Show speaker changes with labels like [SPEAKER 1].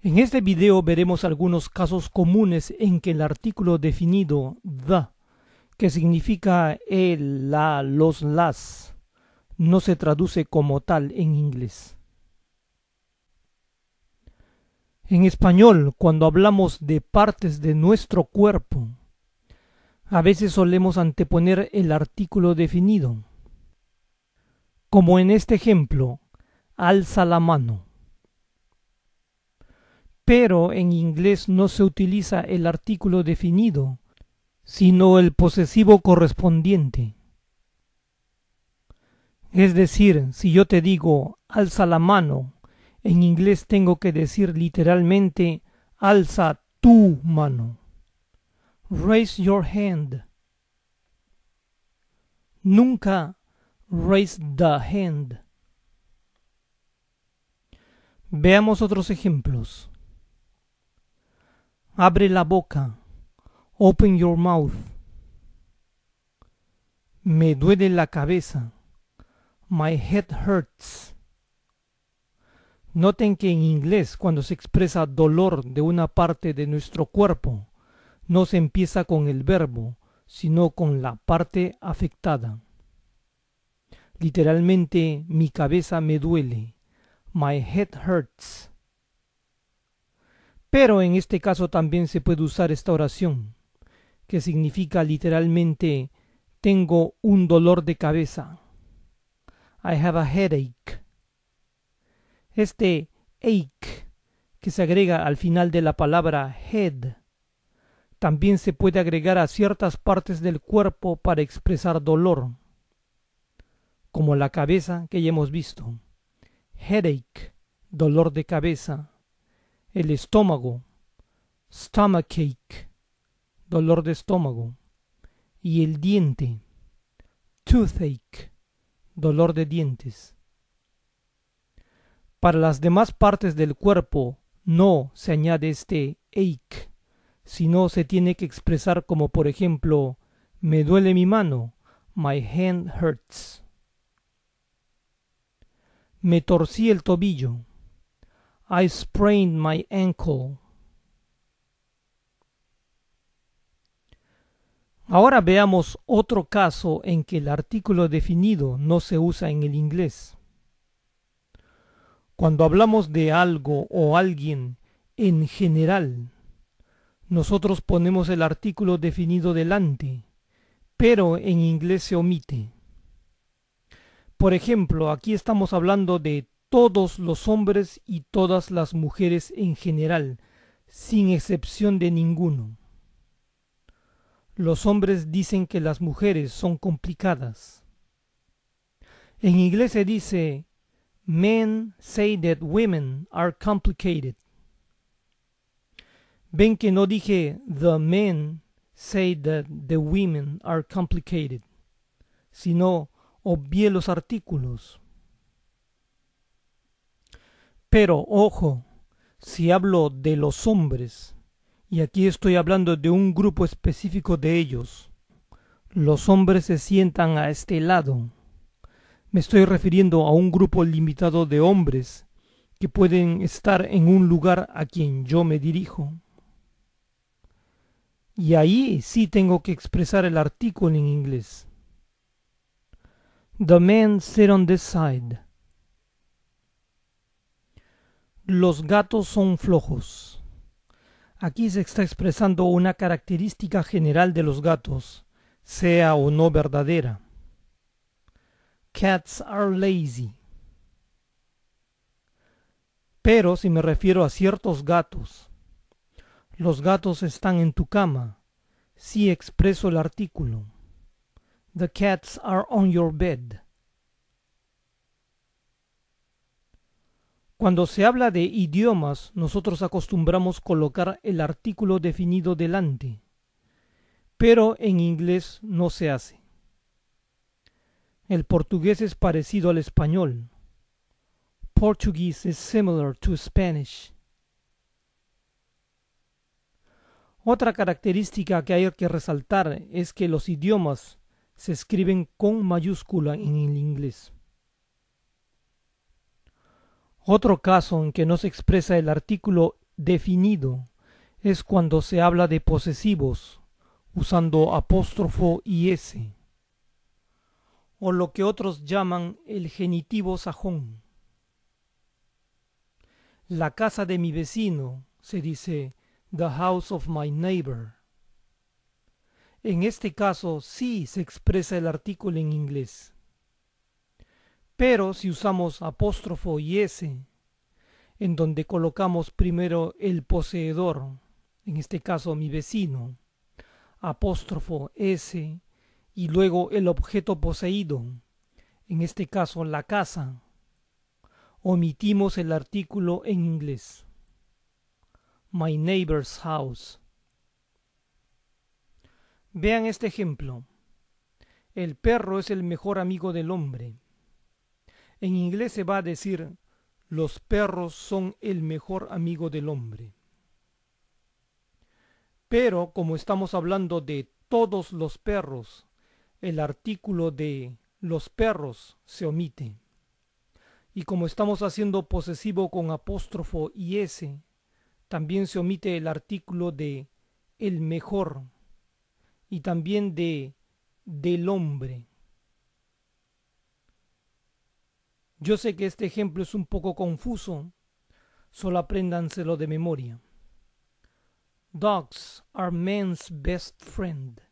[SPEAKER 1] En este video veremos algunos casos comunes en que el artículo definido DA, que significa el, la, los, las, no se traduce como tal en inglés. En español, cuando hablamos de partes de nuestro cuerpo, a veces solemos anteponer el artículo definido. Como en este ejemplo, alza la mano pero en inglés no se utiliza el artículo definido, sino el posesivo correspondiente. Es decir, si yo te digo alza la mano, en inglés tengo que decir literalmente alza tu mano. Raise your hand. Nunca raise the hand. Veamos otros ejemplos. Abre la boca. Open your mouth. Me duele la cabeza. My head hurts. Noten que en inglés cuando se expresa dolor de una parte de nuestro cuerpo, no se empieza con el verbo, sino con la parte afectada. Literalmente mi cabeza me duele. My head hurts. Pero en este caso también se puede usar esta oración, que significa literalmente tengo un dolor de cabeza. I have a headache. Este ache que se agrega al final de la palabra head también se puede agregar a ciertas partes del cuerpo para expresar dolor, como la cabeza que ya hemos visto. Headache, dolor de cabeza el estómago, stomachache, dolor de estómago, y el diente, toothache, dolor de dientes. Para las demás partes del cuerpo no se añade este ache, sino se tiene que expresar como por ejemplo, me duele mi mano, my hand hurts. Me torcí el tobillo, I sprained my ankle. Ahora veamos otro caso en que el artículo definido no se usa en el inglés. Cuando hablamos de algo o alguien en general, nosotros ponemos el artículo definido delante, pero en inglés se omite. Por ejemplo, aquí estamos hablando de todos los hombres y todas las mujeres en general, sin excepción de ninguno. Los hombres dicen que las mujeres son complicadas. En inglés se dice, Men say that women are complicated. Ven que no dije, The men say that the women are complicated, sino obvié los artículos. Pero ojo, si hablo de los hombres, y aquí estoy hablando de un grupo específico de ellos, los hombres se sientan a este lado. Me estoy refiriendo a un grupo limitado de hombres que pueden estar en un lugar a quien yo me dirijo. Y ahí sí tengo que expresar el artículo en inglés. The men sit on this side. Los gatos son flojos. Aquí se está expresando una característica general de los gatos, sea o no verdadera. Cats are lazy. Pero si me refiero a ciertos gatos, los gatos están en tu cama, si expreso el artículo. The cats are on your bed. Cuando se habla de idiomas, nosotros acostumbramos colocar el artículo definido delante, pero en inglés no se hace. El portugués es parecido al español. Portuguese is similar to Spanish. Otra característica que hay que resaltar es que los idiomas se escriben con mayúscula en el inglés. Otro caso en que no se expresa el artículo definido es cuando se habla de posesivos, usando apóstrofo y s, o lo que otros llaman el genitivo sajón. La casa de mi vecino se dice the house of my neighbor. En este caso sí se expresa el artículo en inglés. Pero si usamos apóstrofo y S, en donde colocamos primero el poseedor, en este caso mi vecino, apóstrofo S, y luego el objeto poseído, en este caso la casa, omitimos el artículo en inglés. My neighbor's house. Vean este ejemplo. El perro es el mejor amigo del hombre. En inglés se va a decir, los perros son el mejor amigo del hombre. Pero como estamos hablando de todos los perros, el artículo de los perros se omite. Y como estamos haciendo posesivo con apóstrofo y s, también se omite el artículo de el mejor y también de del hombre. Yo sé que este ejemplo es un poco confuso, solo apréndanselo de memoria. Dogs are men's best friend.